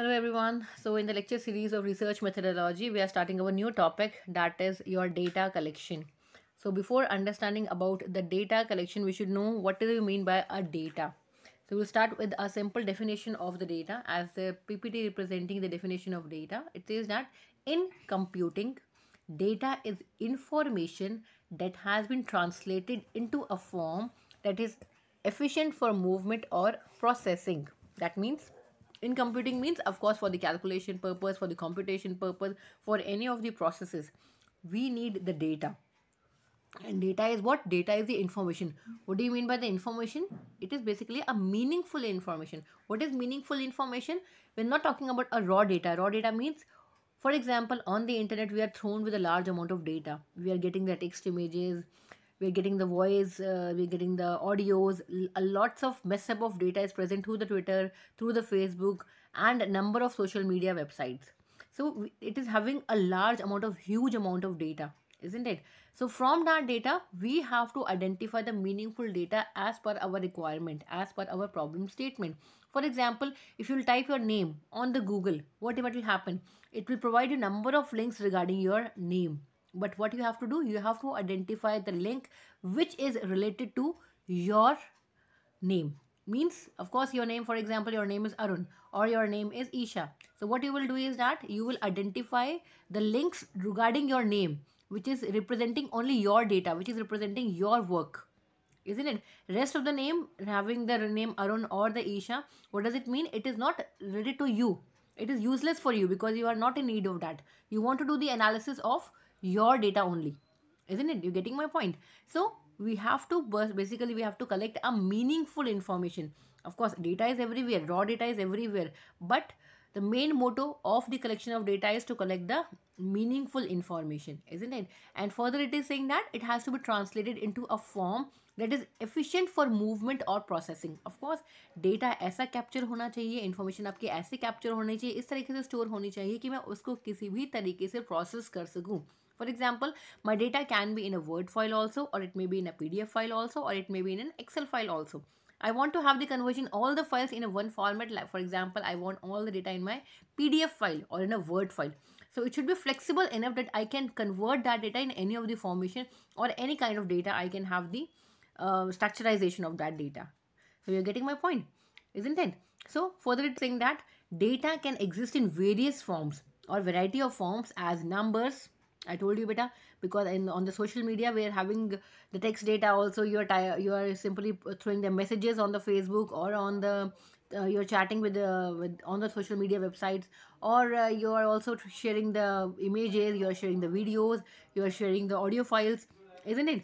Hello everyone. So in the lecture series of research methodology, we are starting our new topic that is your data collection. So before understanding about the data collection, we should know what do you mean by a data. So we'll start with a simple definition of the data as the PPT representing the definition of data. It says that in computing, data is information that has been translated into a form that is efficient for movement or processing. That means in computing means of course for the calculation purpose for the computation purpose for any of the processes we need the data and data is what data is the information what do you mean by the information it is basically a meaningful information what is meaningful information we're not talking about a raw data raw data means for example on the internet we are thrown with a large amount of data we are getting the text images we're getting the voice uh, we're getting the audios a lots of mess up of data is present through the twitter through the facebook and a number of social media websites so it is having a large amount of huge amount of data isn't it so from that data we have to identify the meaningful data as per our requirement as per our problem statement for example if you'll type your name on the google whatever will happen it will provide you number of links regarding your name but what you have to do you have to identify the link which is related to your name means of course your name for example your name is Arun or your name is Isha so what you will do is that you will identify the links regarding your name which is representing only your data which is representing your work isn't it rest of the name having the name Arun or the Isha what does it mean it is not related to you it is useless for you because you are not in need of that you want to do the analysis of your data only isn't it you are getting my point so we have to basically we have to collect a meaningful information of course data is everywhere raw data is everywhere but the main motto of the collection of data is to collect the meaningful information isn't it and further it is saying that it has to be translated into a form that is efficient for movement or processing of course data ऐसा capture होना चाहिए information आपकी ऐसे capture होनी चाहिए इस तरीके से store होनी चाहिए कि मैं उसको किसी भी तरीके से process कर सकूँ for example, my data can be in a Word file also or it may be in a PDF file also or it may be in an Excel file also. I want to have the conversion all the files in a one format like for example I want all the data in my PDF file or in a Word file. So it should be flexible enough that I can convert that data in any of the formation or any kind of data I can have the uh, structurization of that data. So you're getting my point isn't it? So further it's saying that data can exist in various forms or variety of forms as numbers, I told you beta because in on the social media we are having the text data also you are you are simply throwing the messages on the Facebook or on the uh, you're chatting with the with on the social media websites or uh, you are also sharing the images you are sharing the videos you are sharing the audio files isn't it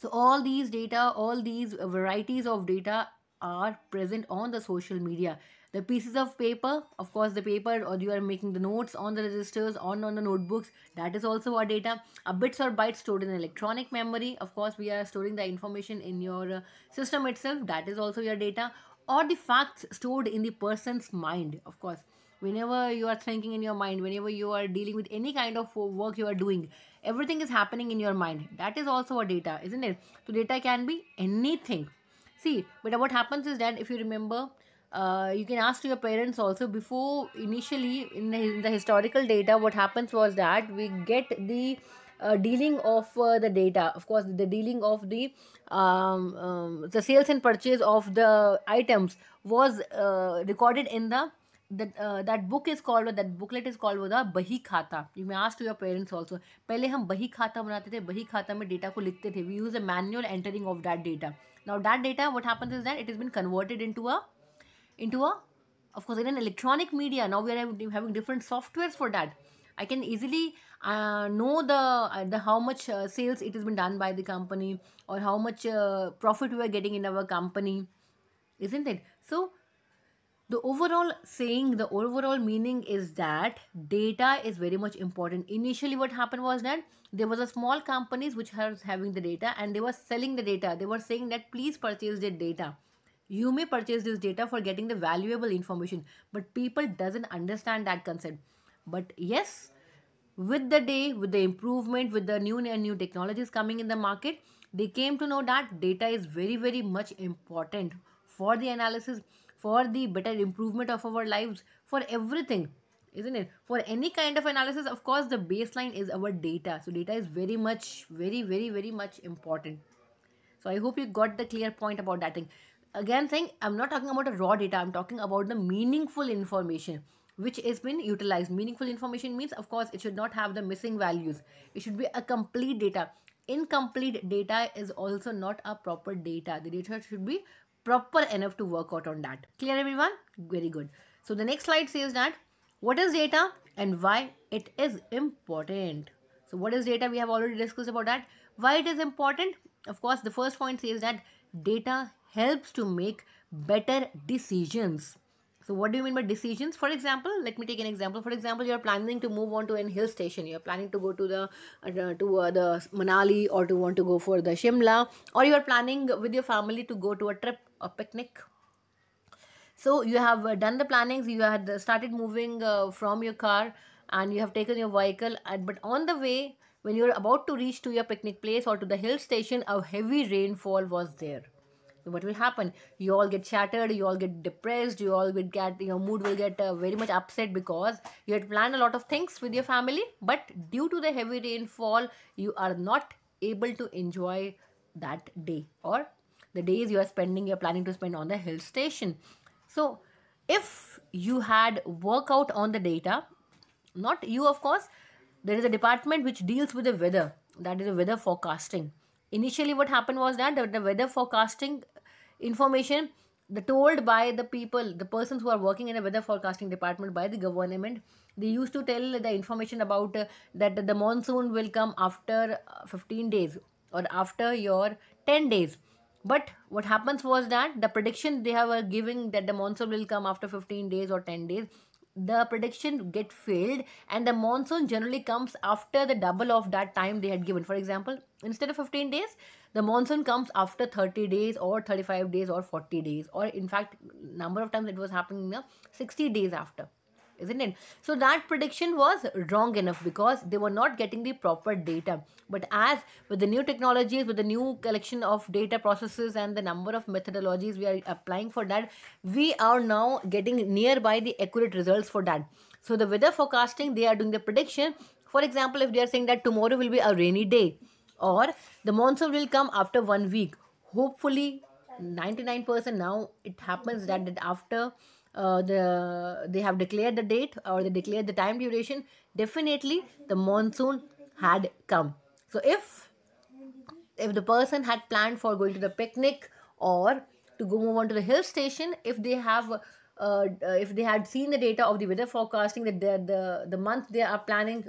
so all these data all these varieties of data are present on the social media the pieces of paper of course the paper or you are making the notes on the registers on on the notebooks that is also our data a bits or bytes stored in electronic memory of course we are storing the information in your uh, system itself that is also your data or the facts stored in the person's mind of course whenever you are thinking in your mind whenever you are dealing with any kind of work you are doing everything is happening in your mind that is also a data isn't it so data can be anything see but what happens is that if you remember uh, you can ask your parents also before initially in the, historical data what happens was that we get the uh, dealing of uh, the data of course the dealing of the um, um, the sales and purchase of the items was recorded in the that that book is called or that booklet is called with a bahi khata you may ask to your parents also pehle hum bahi khata banate the bahi khata mein data we use a manual entering of that data now that data what happens is that it has been converted into a into a, of course, in an electronic media. Now we are having different softwares for that. I can easily uh, know the, uh, the how much uh, sales it has been done by the company or how much uh, profit we are getting in our company, isn't it? So the overall saying, the overall meaning is that data is very much important. Initially, what happened was that there was a small companies which was having the data and they were selling the data. They were saying that please purchase the data you may purchase this data for getting the valuable information but people doesn't understand that concept but yes with the day with the improvement with the new and new technologies coming in the market they came to know that data is very very much important for the analysis for the better improvement of our lives for everything isn't it for any kind of analysis of course the baseline is our data so data is very much very very very much important so i hope you got the clear point about that thing again saying i'm not talking about a raw data i'm talking about the meaningful information which is been utilized meaningful information means of course it should not have the missing values it should be a complete data incomplete data is also not a proper data the data should be proper enough to work out on that clear everyone very good so the next slide says that what is data and why it is important so what is data we have already discussed about that why it is important of course the first point says that data helps to make better decisions. So what do you mean by decisions? For example, let me take an example. For example, you are planning to move on to an hill station. You are planning to go to the uh, uh, to uh, the Manali or to want to go for the Shimla, or you are planning with your family to go to a trip, a picnic. So you have uh, done the plannings. You had started moving uh, from your car, and you have taken your vehicle. And, but on the way, when you are about to reach to your picnic place or to the hill station, a heavy rainfall was there so what will happen? You all get shattered, you all get depressed, you all will get, your mood will get uh, very much upset because you had planned a lot of things with your family, but due to the heavy rainfall, you are not able to enjoy that day or the days you are spending, you're planning to spend on the hill station. So if you had workout on the data, not you of course, there is a department which deals with the weather, that is the weather forecasting initially what happened was that the, weather forecasting information the told by the people the persons who are working in the weather forecasting department by the government they used to tell the information about uh, that the monsoon will come after uh, 15 days or after your 10 days but what happens was that the prediction they were uh, giving that the monsoon will come after 15 days or 10 days the prediction get failed and the monsoon generally comes after the double of that time they had given. For example, instead of 15 days, the monsoon comes after 30 days or 35 days or 40 days or in fact number of times it was happening you know, 60 days after isn't it? So that prediction was wrong enough because they were not getting the proper data. But as with the new technologies, with the new collection of data processes and the number of methodologies we are applying for that, we are now getting nearby the accurate results for that. So the weather forecasting, they are doing the prediction. For example, if they are saying that tomorrow will be a rainy day or the monsoon will come after one week, hopefully 99% now it happens that, that after uh, the they have declared the date or they declared the time duration definitely the monsoon had come so if if the person had planned for going to the picnic or to go move on to the hill station if they have uh, uh if they had seen the data of the weather forecasting that the, the the month they are planning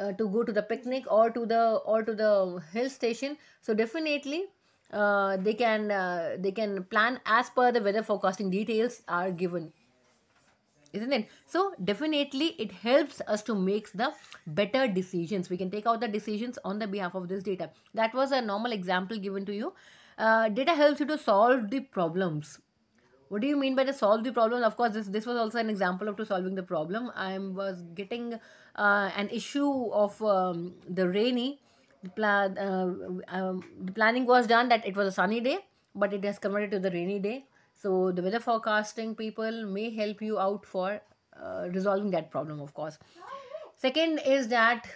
uh, to go to the picnic or to the or to the hill station so definitely uh, they can uh, they can plan as per the weather forecasting details are given isn't it so definitely it helps us to make the better decisions we can take out the decisions on the behalf of this data that was a normal example given to you uh, data helps you to solve the problems what do you mean by the solve the problem of course this this was also an example of to solving the problem i was getting uh, an issue of um, the rainy the, plan, uh, um, the planning was done that it was a sunny day but it has converted to the rainy day so the weather forecasting people may help you out for uh, resolving that problem of course second is that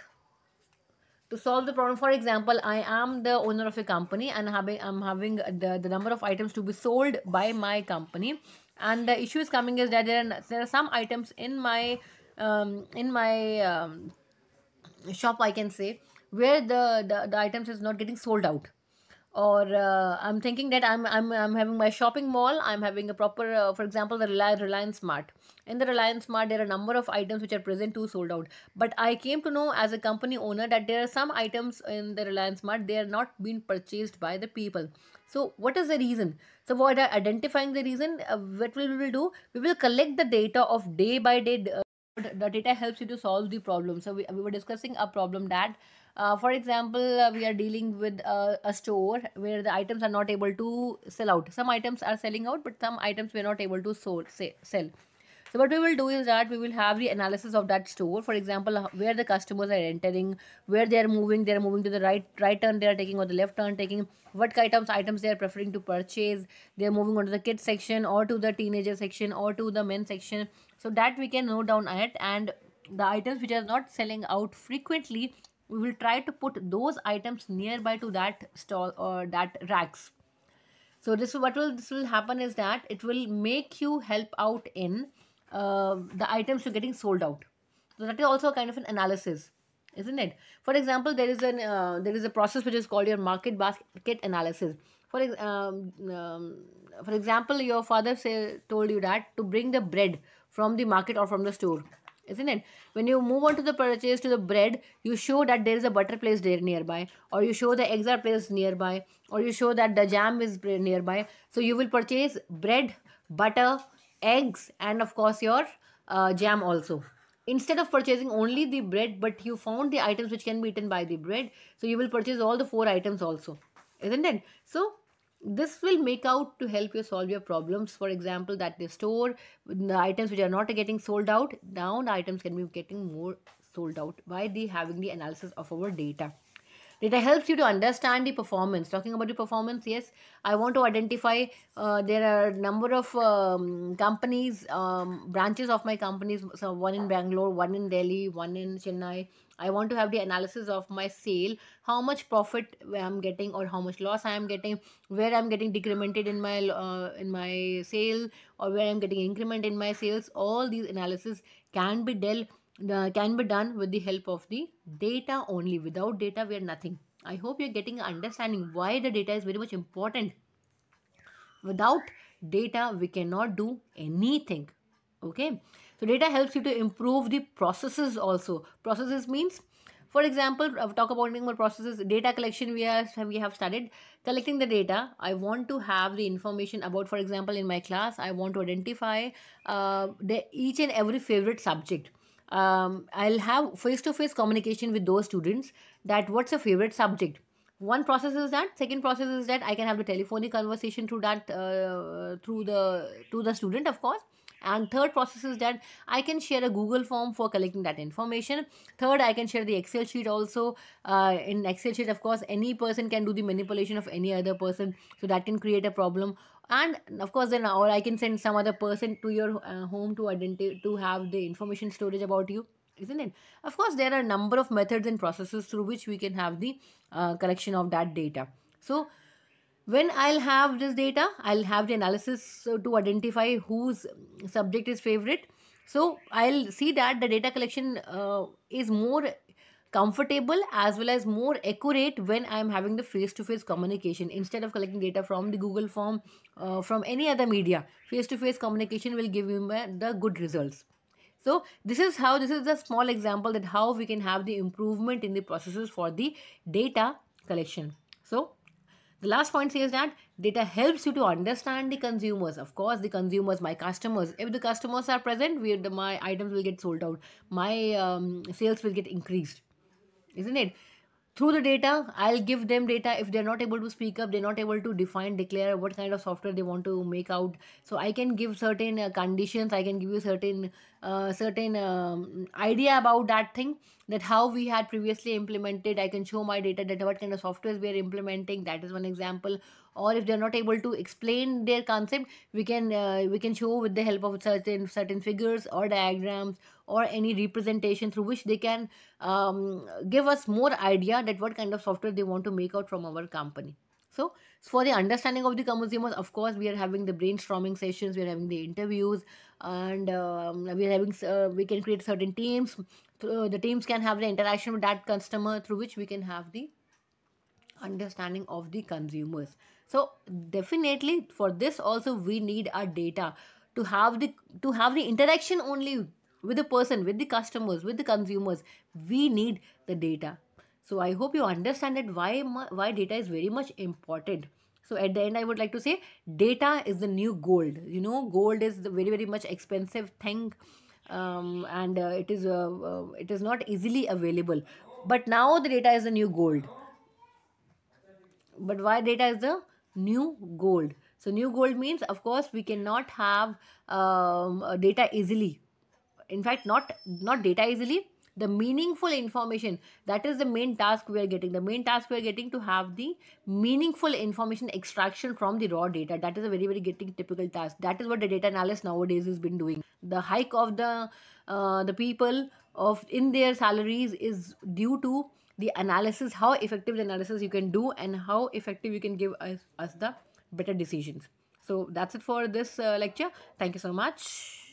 to solve the problem for example i am the owner of a company and having i'm having the, the number of items to be sold by my company and the issue is coming is that there are, there are some items in my um, in my um, shop i can say where the, the, the items is not getting sold out or uh, i'm thinking that I'm, I'm i'm having my shopping mall i'm having a proper uh, for example the reliance mart in the reliance mart there are a number of items which are present to sold out but i came to know as a company owner that there are some items in the reliance mart they are not being purchased by the people so what is the reason so what identifying the reason uh, what we will do we will collect the data of day by day the data helps you to solve the problem so we, we were discussing a problem that uh, for example uh, we are dealing with a store where the items are not able to sell out some items are selling out but some items we're not able to sold, say, sell so what we will do is that we will have the analysis of that store for example uh, where the customers are entering where they are moving they are moving to the right right turn they are taking or the left turn taking what items items they are preferring to purchase they are moving on the kids section or to the teenager section or to the men section so that we can note down ahead and the items which are not selling out frequently we will try to put those items nearby to that stall or uh, that racks so this what will this will happen is that it will make you help out in uh, the items you're getting sold out so that is also kind of an analysis isn't it for example there is an uh, there is a process which is called your market basket analysis for um, um, for example your father say told you that to bring the bread from the market or from the store isn't it when you move on to the purchase to the bread you show that there is a butter place there nearby or you show the eggs are placed nearby or you show that the jam is nearby so you will purchase bread butter eggs and of course your uh, jam also instead of purchasing only the bread but you found the items which can be eaten by the bread so you will purchase all the four items also isn't it so this will make out to help you solve your problems for example that they store the items which are not getting sold out down items can be getting more sold out by the having the analysis of our data data helps you to understand the performance talking about the performance yes i want to identify uh, there are number of um, companies um, branches of my companies so one in bangalore one in delhi one in chennai I want to have the analysis of my sale, how much profit I'm getting or how much loss I am getting, where I'm getting decremented in my uh, in my sale or where I'm getting increment in my sales. All these analysis can be dealt uh, can be done with the help of the data only. Without data, we are nothing. I hope you're getting understanding why the data is very much important. Without data, we cannot do anything. Okay. So data helps you to improve the processes also. Processes means for example, I've uh, talk about any more processes, data collection we have, we have started collecting the data. I want to have the information about, for example, in my class, I want to identify uh, the, each and every favorite subject. Um, I'll have face-to-face -face communication with those students that what's a favorite subject. One process is that. Second process is that I can have the telephonic conversation through that uh, through the to the student, of course and third process is that I can share a Google form for collecting that information. Third, I can share the Excel sheet also. Uh, in Excel sheet, of course, any person can do the manipulation of any other person. So that can create a problem. And of course, then or I can send some other person to your uh, home to identify to have the information storage about you isn't it? Of course, there are a number of methods and processes through which we can have the uh, collection of that data. So, when i'll have this data i'll have the analysis uh, to identify whose subject is favorite so i'll see that the data collection uh, is more comfortable as well as more accurate when i'm having the face-to-face -face communication instead of collecting data from the google form uh, from any other media face-to-face -face communication will give you the good results so this is how this is a small example that how we can have the improvement in the processes for the data collection so the last point says that data helps you to understand the consumers. Of course, the consumers, my customers. If the customers are present, we, the, my items will get sold out. My um, sales will get increased. Isn't it? Through the data, I'll give them data. If they're not able to speak up, they're not able to define, declare what kind of software they want to make out. So I can give certain uh, conditions. I can give you certain, uh, certain um, idea about that thing that how we had previously implemented i can show my data that what kind of softwares we are implementing that is one example or if they're not able to explain their concept we can uh, we can show with the help of certain certain figures or diagrams or any representation through which they can um, give us more idea that what kind of software they want to make out from our company so for the understanding of the consumers of course we are having the brainstorming sessions we are having the interviews and um, we are having uh, we can create certain teams uh, the teams can have the interaction with that customer through which we can have the understanding of the consumers so definitely for this also we need our data to have the to have the interaction only with the person with the customers with the consumers we need the data so i hope you understand that why why data is very much important so at the end i would like to say data is the new gold you know gold is the very very much expensive thing um, and uh, it is uh, uh, it is not easily available but now the data is the new gold but why data is the new gold so new gold means of course we cannot have um, data easily in fact not not data easily the meaningful information that is the main task we are getting the main task we are getting to have the meaningful information extraction from the raw data that is a very very getting typical task that is what the data analyst nowadays has been doing the hike of the uh, the people of in their salaries is due to the analysis how effective the analysis you can do and how effective you can give us, us the better decisions so that's it for this uh, lecture thank you so much